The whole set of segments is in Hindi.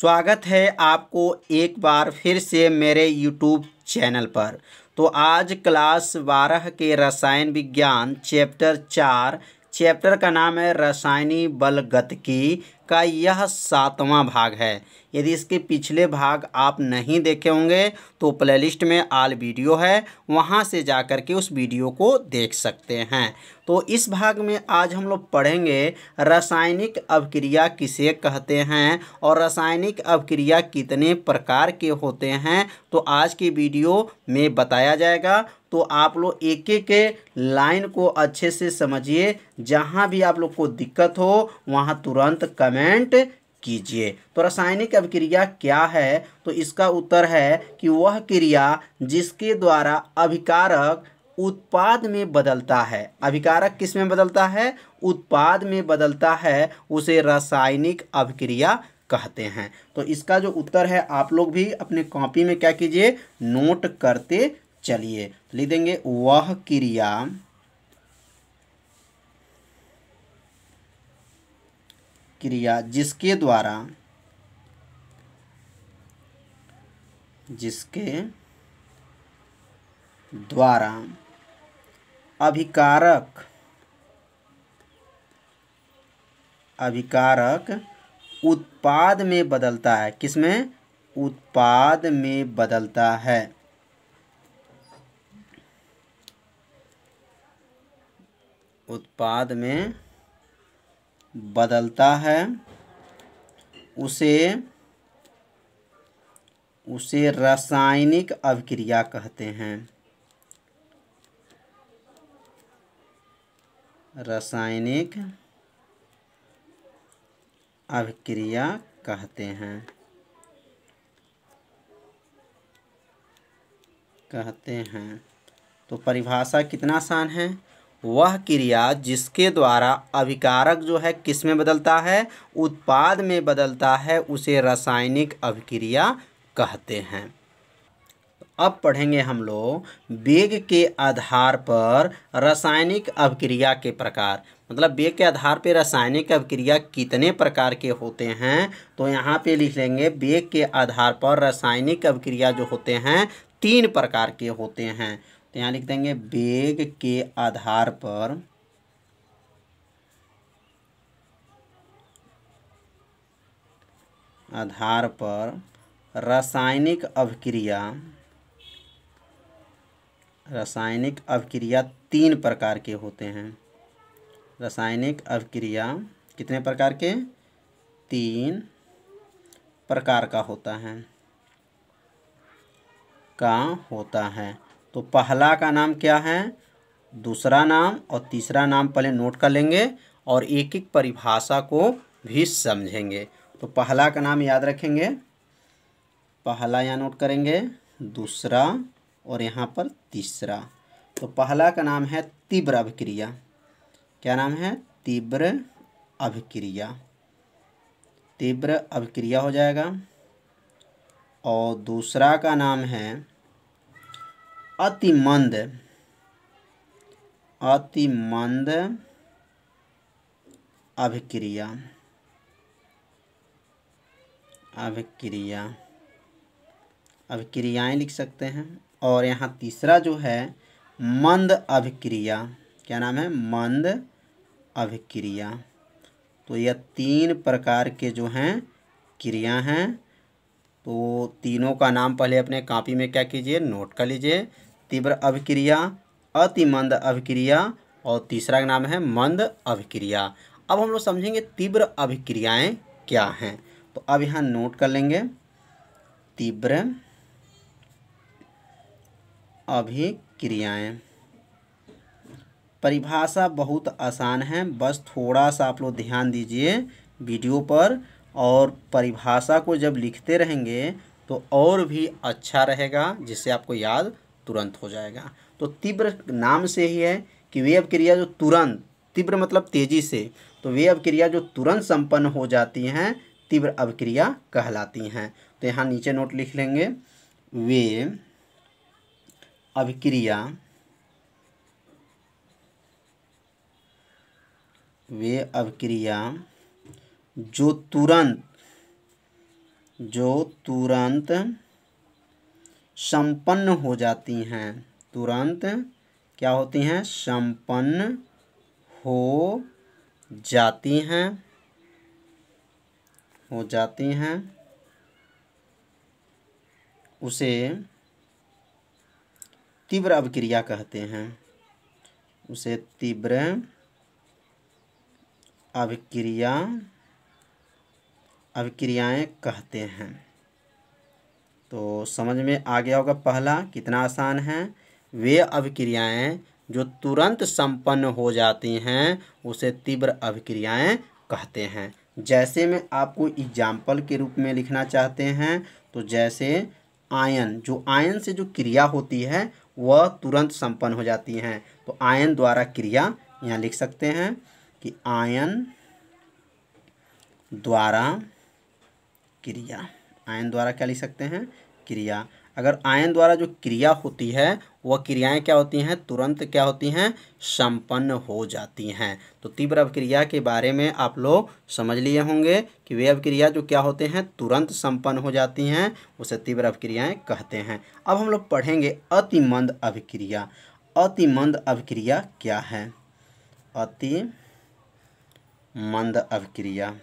स्वागत है आपको एक बार फिर से मेरे यूट्यूब चैनल पर तो आज क्लास बारह के रसायन विज्ञान चैप्टर चार चैप्टर का नाम है रसायनी बल गतिकी का यह सातवां भाग है यदि इसके पिछले भाग आप नहीं देखे होंगे तो प्लेलिस्ट में आल वीडियो है वहाँ से जा कर के उस वीडियो को देख सकते हैं तो इस भाग में आज हम लोग पढ़ेंगे रासायनिक अभिक्रिया किसे कहते हैं और रासायनिक अभिक्रिया कितने प्रकार के होते हैं तो आज की वीडियो में बताया जाएगा तो आप लोग एक एक लाइन को अच्छे से समझिए जहाँ भी आप लोग को दिक्कत हो वहाँ तुरंत कमेंट कीजिए तो रासायनिक अभिक्रिया क्या है तो इसका उत्तर है कि वह क्रिया जिसके द्वारा अभिकारक उत्पाद में बदलता है अभिकारक किस में बदलता है उत्पाद में बदलता है उसे रासायनिक अभिक्रिया कहते हैं तो इसका जो उत्तर है आप लोग भी अपने कॉपी में क्या कीजिए नोट करते चलिए लिख देंगे वह क्रिया क्रिया जिसके द्वारा जिसके द्वारा अभिकारक अभिकारक उत्पाद में बदलता है किसमें उत्पाद में बदलता है उत्पाद में बदलता है उसे उसे रासायनिक अभिक्रिया कहते हैं रासायनिक अभिक्रिया कहते हैं कहते हैं तो परिभाषा कितना आसान है वह क्रिया जिसके द्वारा अभिकारक जो है किस में बदलता है उत्पाद में बदलता है उसे रासायनिक अभिक्रिया कहते हैं अब पढ़ेंगे हम लोग वेग के आधार पर रासायनिक अभिक्रिया के प्रकार मतलब वेग के आधार पर रासायनिक अभिक्रिया कितने प्रकार के होते हैं तो यहाँ पे लिख लेंगे वेग के आधार पर रासायनिक अभिक्रिया जो होते हैं तीन प्रकार के होते हैं यहाँ लिख देंगे वेग के आधार पर आधार पर रासायनिक अभिक्रिया रासायनिक अभिक्रिया तीन प्रकार के होते हैं रासायनिक अभिक्रिया कितने प्रकार के तीन प्रकार का होता है का होता है तो पहला का नाम क्या है दूसरा नाम और तीसरा नाम पहले नोट कर लेंगे और एक एक परिभाषा को भी समझेंगे तो पहला का नाम याद रखेंगे पहला यहाँ नोट करेंगे दूसरा और यहाँ पर तीसरा तो पहला का नाम है तीव्र अभिक्रिया क्या नाम है तीव्र अभिक्रिया तीव्र अभिक्रिया हो जाएगा और दूसरा का नाम है अतिमंद अतिमंद अभिक्रिया अभिक्रिया अभिक्रियाएं लिख सकते हैं और यहाँ तीसरा जो है मंद अभिक्रिया क्या नाम है मंद अभिक्रिया तो यह तीन प्रकार के जो हैं क्रिया हैं तो तीनों का नाम पहले अपने कॉपी में क्या कीजिए नोट कर लीजिए तीव्र अभिक्रिया अति मंद अभिक्रिया और तीसरा का नाम है मंद अभिक्रिया अब हम लोग समझेंगे तीव्र अभिक्रियाएं क्या हैं तो अब यहाँ नोट कर लेंगे तीव्र अभिक्रियाएं परिभाषा बहुत आसान है बस थोड़ा सा आप लोग ध्यान दीजिए वीडियो पर और परिभाषा को जब लिखते रहेंगे तो और भी अच्छा रहेगा जिससे आपको याद तुरंत हो जाएगा तो तीव्र नाम से ही है कि वे क्रिया जो तुरंत तीव्र मतलब तेजी से तो वे अवक्रिया जो तुरंत संपन्न हो जाती हैं तीव्र अवक्रिया कहलाती हैं तो यहाँ नीचे नोट लिख लेंगे वे अभिक्रिया वे अवक्रिया जो तुरंत जो तुरंत संपन्न हो जाती हैं तुरंत क्या होती हैं संपन्न हो जाती हैं हो जाती हैं उसे तीव्र अभिक्रिया कहते हैं उसे तीव्र अभिक्रिया अभिक्रियाएं कहते हैं तो समझ में आ गया होगा पहला कितना आसान है वे अभिक्रियाएं जो तुरंत संपन्न हो जाती हैं उसे तीव्र अभिक्रियाएं कहते हैं जैसे में आपको एग्जाम्पल के रूप में लिखना चाहते हैं तो जैसे आयन जो आयन से जो क्रिया होती है वह तुरंत संपन्न हो जाती हैं तो आयन द्वारा क्रिया यहाँ लिख सकते हैं कि आयन द्वारा क्रिया आयन द्वारा क्या लिख सकते हैं क्रिया अगर आयन द्वारा जो क्रिया होती है वह क्रियाएं क्या होती हैं तुरंत क्या होती हैं संपन्न हो जाती हैं तो तीव्र अभिक्रिया के बारे में आप लोग समझ लिए होंगे कि वे अभिक्रिया जो क्या होते हैं तुरंत संपन्न हो जाती हैं उसे तीव्र अवक्रियाएँ कहते हैं अब हम लोग पढ़ेंगे अतिमंद अभिक्रिया अतिमंद अभिक्रिया क्या है अति मंद अभिक्रिया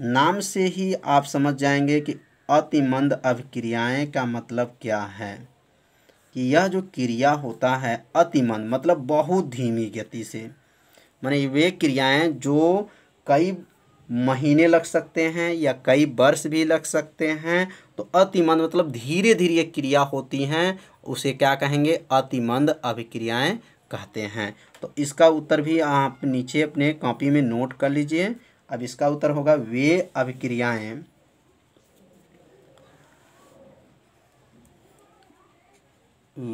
नाम से ही आप समझ जाएंगे कि अतिमंद अभिक्रियाएं का मतलब क्या है कि यह जो क्रिया होता है अतिमंद मतलब बहुत धीमी गति से माने वे क्रियाएं जो कई महीने लग सकते हैं या कई वर्ष भी लग सकते हैं तो अतिमंद मतलब धीरे धीरे क्रिया होती हैं उसे क्या कहेंगे अतिमंद अभिक्रियाएं कहते हैं तो इसका उत्तर भी आप नीचे अपने कॉपी में नोट कर लीजिए अब इसका उत्तर होगा वे अभिक्रियाएं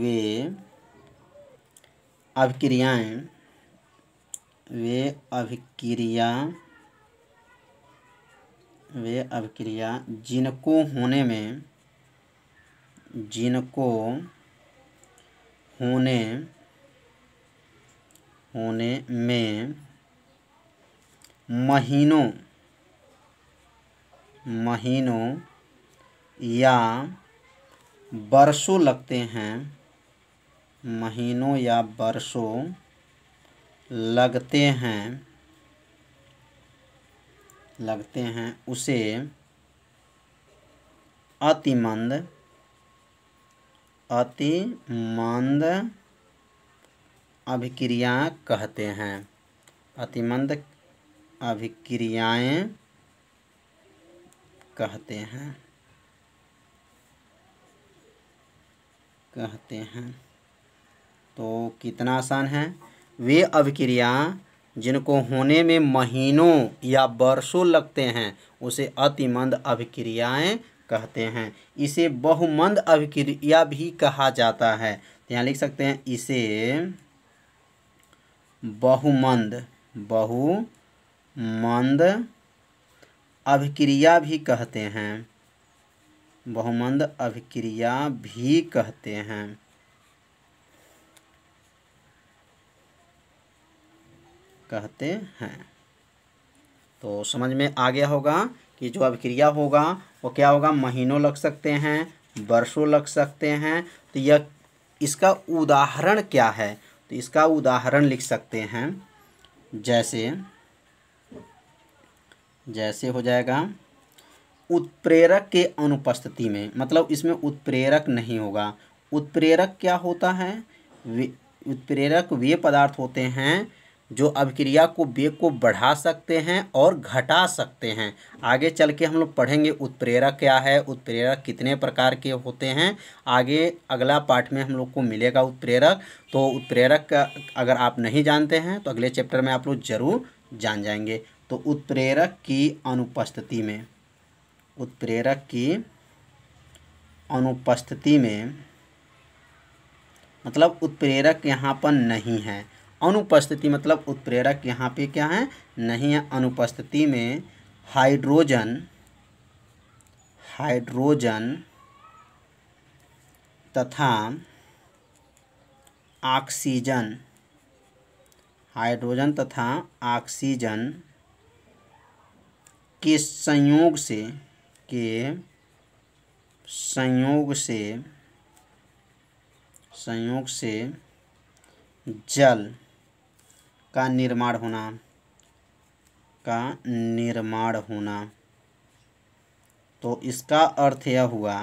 वे अभिक्रियाएं वे अभिक्रिया वे अभिक्रिया जिनको होने में जिनको होने होने में महीनों महीनों या बरसों लगते हैं महीनों या बरसों लगते हैं लगते हैं उसे अतिमंद अतिमंद अभिक्रिया कहते हैं अतिमंद अभिक्रियाएं कहते हैं कहते हैं तो कितना आसान है वे अभिक्रिया जिनको होने में महीनों या वर्षों लगते हैं उसे अतिमंद अभिक्रियाएं कहते हैं इसे बहुमंद अभिक्रिया भी कहा जाता है तो यहाँ लिख सकते हैं इसे बहुमंद बहु मंद अभिक्रिया भी कहते हैं बहुमंद अभिक्रिया भी कहते हैं कहते हैं तो समझ में आ गया होगा कि जो अभिक्रिया होगा वो क्या होगा महीनों लग सकते हैं वर्षों लग सकते हैं तो यह इसका उदाहरण क्या है तो इसका उदाहरण लिख सकते हैं जैसे जैसे हो जाएगा उत्प्रेरक के अनुपस्थिति में मतलब इसमें उत्प्रेरक नहीं होगा उत्प्रेरक क्या होता है उत्प्रेरक वे पदार्थ होते हैं जो अभिक्रिया को वेग को बढ़ा सकते हैं और घटा सकते हैं आगे चल के हम लोग पढ़ेंगे उत्प्रेरक क्या है उत्प्रेरक कितने प्रकार के होते हैं आगे अगला पाठ में हम लोग को मिलेगा उत्प्रेरक तो उत्प्रेरक का अगर आप नहीं जानते हैं तो अगले चैप्टर में आप लोग ज़रूर जान जाएंगे तो उत्प्रेरक की अनुपस्थिति में उत्प्रेरक की अनुपस्थिति में मतलब उत्प्रेरक यहाँ पर नहीं है अनुपस्थिति मतलब उत्प्रेरक यहाँ पे क्या है नहीं है अनुपस्थिति में हाइड्रोजन हाइड्रोजन तथा ऑक्सीजन हाइड्रोजन तथा ऑक्सीजन के संयोग से के संयोग से संयोग से जल का निर्माण होना का निर्माण होना तो इसका अर्थ यह हुआ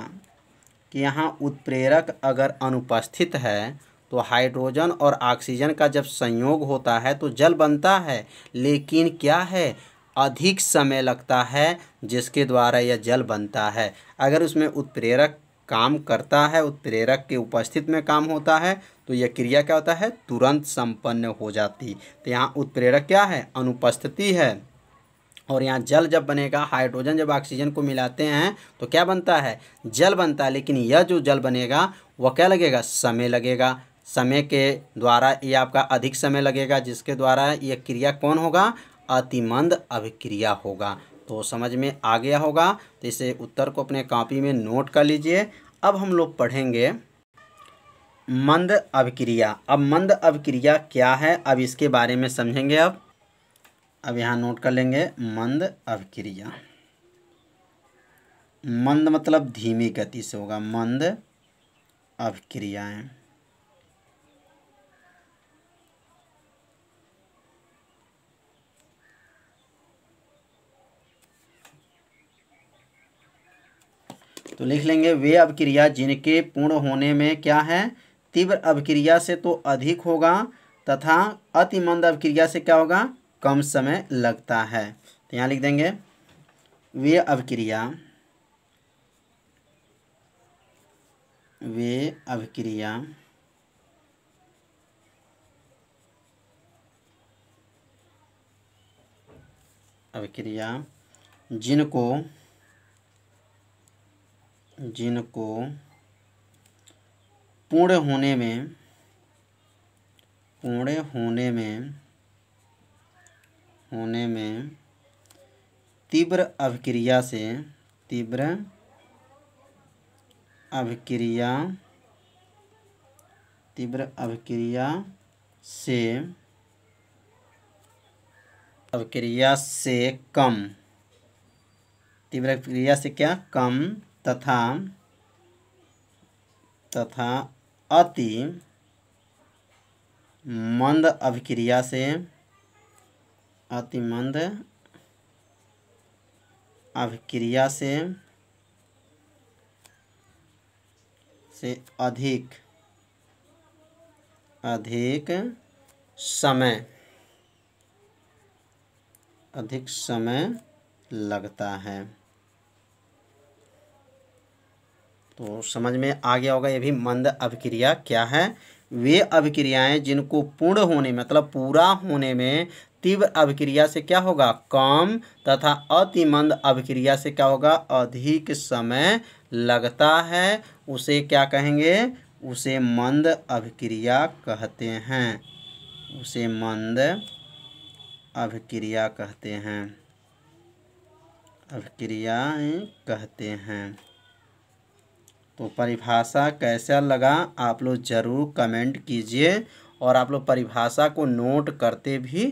कि यहाँ उत्प्रेरक अगर अनुपस्थित है तो हाइड्रोजन और ऑक्सीजन का जब संयोग होता है तो जल बनता है लेकिन क्या है अधिक समय लगता है जिसके द्वारा यह जल बनता है अगर उसमें उत्प्रेरक काम करता है उत्प्रेरक के उपस्थित में काम होता है तो यह क्रिया क्या होता है तुरंत संपन्न हो जाती तो यहाँ उत्प्रेरक क्या है अनुपस्थिति है और यहाँ जल जब बनेगा हाइड्रोजन जब ऑक्सीजन को मिलाते हैं तो क्या बनता है जल बनता है लेकिन यह जो जल बनेगा वह क्या लगेगा समय लगेगा समय के द्वारा ये आपका अधिक समय लगेगा जिसके द्वारा यह क्रिया कौन होगा अतिमंद अभिक्रिया होगा तो समझ में आ गया होगा तो इसे उत्तर को अपने कॉपी में नोट कर लीजिए अब हम लोग पढ़ेंगे मंद अभिक्रिया अब मंद अभिक्रिया क्या है अब इसके बारे में समझेंगे अब अब यहाँ नोट कर लेंगे मंद अभिक्रिया मंद मतलब धीमी गति से होगा मंद अभिक्रियाएं तो लिख लेंगे वे अभिक्रिया जिनके पूर्ण होने में क्या है तीव्र अभिक्रिया से तो अधिक होगा तथा अतिमंद अभिक्रिया से क्या होगा कम समय लगता है तो यहाँ लिख देंगे वे अभिक्रिया वे अभिक्रिया अभिक्रिया जिनको जिनको पूर्ण होने में पूर्ण होने में होने में तीव्र अभिक्रिया से तीव्र अभिक्रिया तीव्र अभिक्रिया से अभिक्रिया से कम तीव्र अभिक्रिया से क्या कम तथा तथा अति मंद अभिक्रिया से अतिमंद अभिक्रिया से से अधिक अधिक समय अधिक समय लगता है तो समझ में आ गया होगा ये भी मंद अभिक्रिया क्या है वे अभिक्रियाएं जिनको पूर्ण होने मतलब पूरा होने में तीव्र अभिक्रिया से क्या होगा कम तथा अतिमंद अभिक्रिया से क्या होगा अधिक समय लगता है उसे क्या कहेंगे उसे मंद अभिक्रिया कहते हैं उसे मंद अभिक्रिया कहते हैं अभिक्रियाएं कहते हैं तो परिभाषा कैसा लगा आप लोग ज़रूर कमेंट कीजिए और आप लोग परिभाषा को नोट करते भी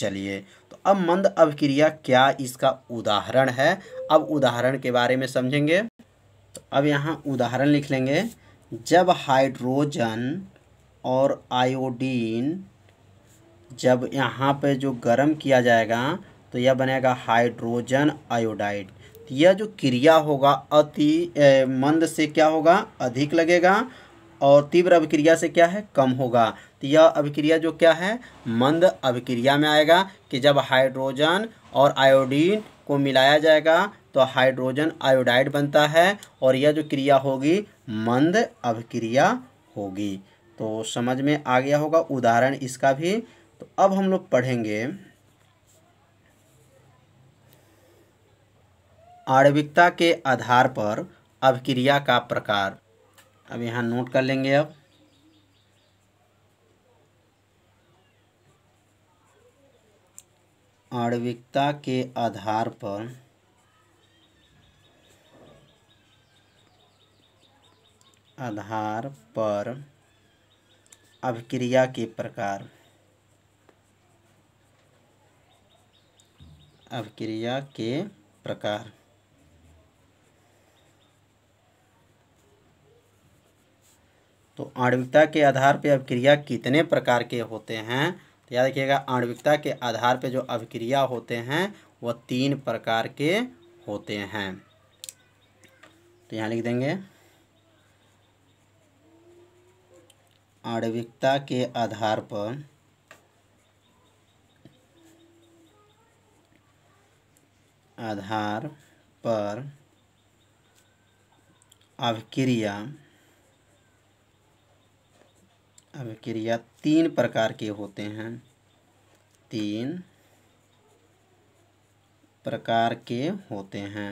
चलिए तो अब मंद अभिक्रिया क्या इसका उदाहरण है अब उदाहरण के बारे में समझेंगे तो अब यहाँ उदाहरण लिख लेंगे जब हाइड्रोजन और आयोडीन जब यहाँ पे जो गर्म किया जाएगा तो यह बनेगा हाइड्रोजन आयोडाइड यह जो क्रिया होगा अति मंद से क्या होगा अधिक लगेगा और तीव्र अभिक्रिया से क्या है कम होगा तो यह अभिक्रिया जो क्या है मंद अभिक्रिया में आएगा कि जब हाइड्रोजन और आयोडीन को मिलाया जाएगा तो हाइड्रोजन आयोडाइड बनता है और यह जो क्रिया होगी मंद अभिक्रिया होगी तो समझ में आ गया होगा उदाहरण इसका भी तो अब हम लोग पढ़ेंगे आणविकता के आधार पर अभिक्रिया का प्रकार अब यहाँ नोट कर लेंगे अब आणविकता के आधार पर आधार पर अभिक्रिया के प्रकार अभिक्रिया के प्रकार तो आणविकता के आधार पर अभिक्रिया कितने प्रकार के होते हैं तो याद रखिएगा आणविकता के आधार पर जो अभिक्रिया होते हैं वह तीन प्रकार के होते हैं तो यहाँ लिख देंगे आणविकता के आधार पर आधार पर अभिक्रिया अभिक्रिया तीन प्रकार के होते हैं तीन प्रकार के होते हैं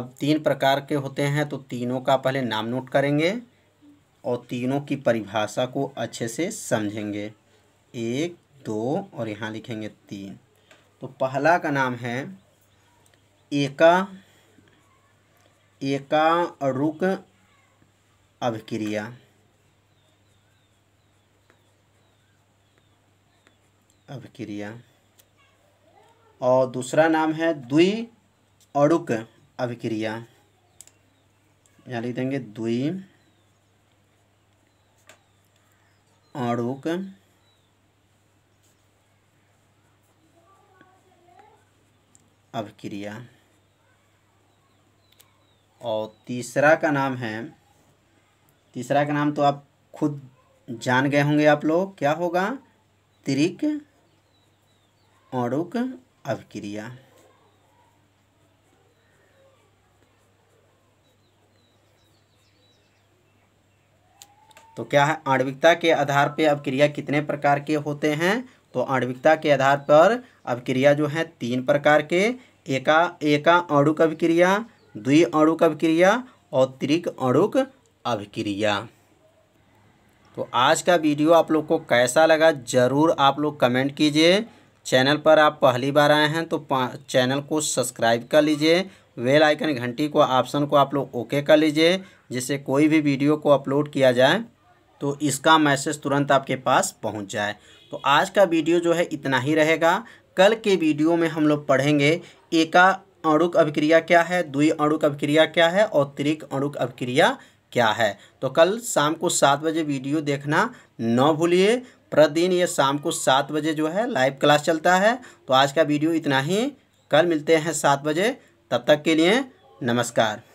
अब तीन प्रकार के होते हैं तो तीनों का पहले नाम नोट करेंगे और तीनों की परिभाषा को अच्छे से समझेंगे एक दो और यहाँ लिखेंगे तीन तो पहला का नाम है एका एकारुक अभिक्रिया अभिक्रिया और दूसरा नाम है द्वि अड़ुक अभिक्रिया यहाँ लिख देंगे द्वि अड़ुक अभिक्रिया और तीसरा का नाम है तीसरा का नाम तो आप खुद जान गए होंगे आप लोग क्या होगा त्रिक अणुक अभिक्रिया तो क्या है आणविकता के आधार पर अभिक्रिया कितने प्रकार के होते हैं तो आणविकता के आधार पर अभिक्रिया जो है तीन प्रकार के एका एका अणुक अभिक्रिया द्वि अणुक अभिक्रिया और त्रिक अणुक अभिक्रिया तो आज का वीडियो आप लोग को कैसा लगा ज़रूर आप लोग कमेंट कीजिए चैनल पर आप पहली बार आए हैं तो चैनल को सब्सक्राइब कर लीजिए वेल आइकन घंटी को ऑप्शन को आप लोग ओके कर लीजिए जिससे कोई भी वीडियो को अपलोड किया जाए तो इसका मैसेज तुरंत आपके पास पहुंच जाए तो आज का वीडियो जो है इतना ही रहेगा कल के वीडियो में हम लोग पढ़ेंगे एका अणुक अभिक्रिया क्या है द्वि अणुक अभिक्रिया क्या है और त्रिक अणुक अभिक्रिया क्या है तो कल शाम को सात बजे वीडियो देखना न भूलिए प्रतिदिन ये शाम को सात बजे जो है लाइव क्लास चलता है तो आज का वीडियो इतना ही कल मिलते हैं सात बजे तब तक के लिए नमस्कार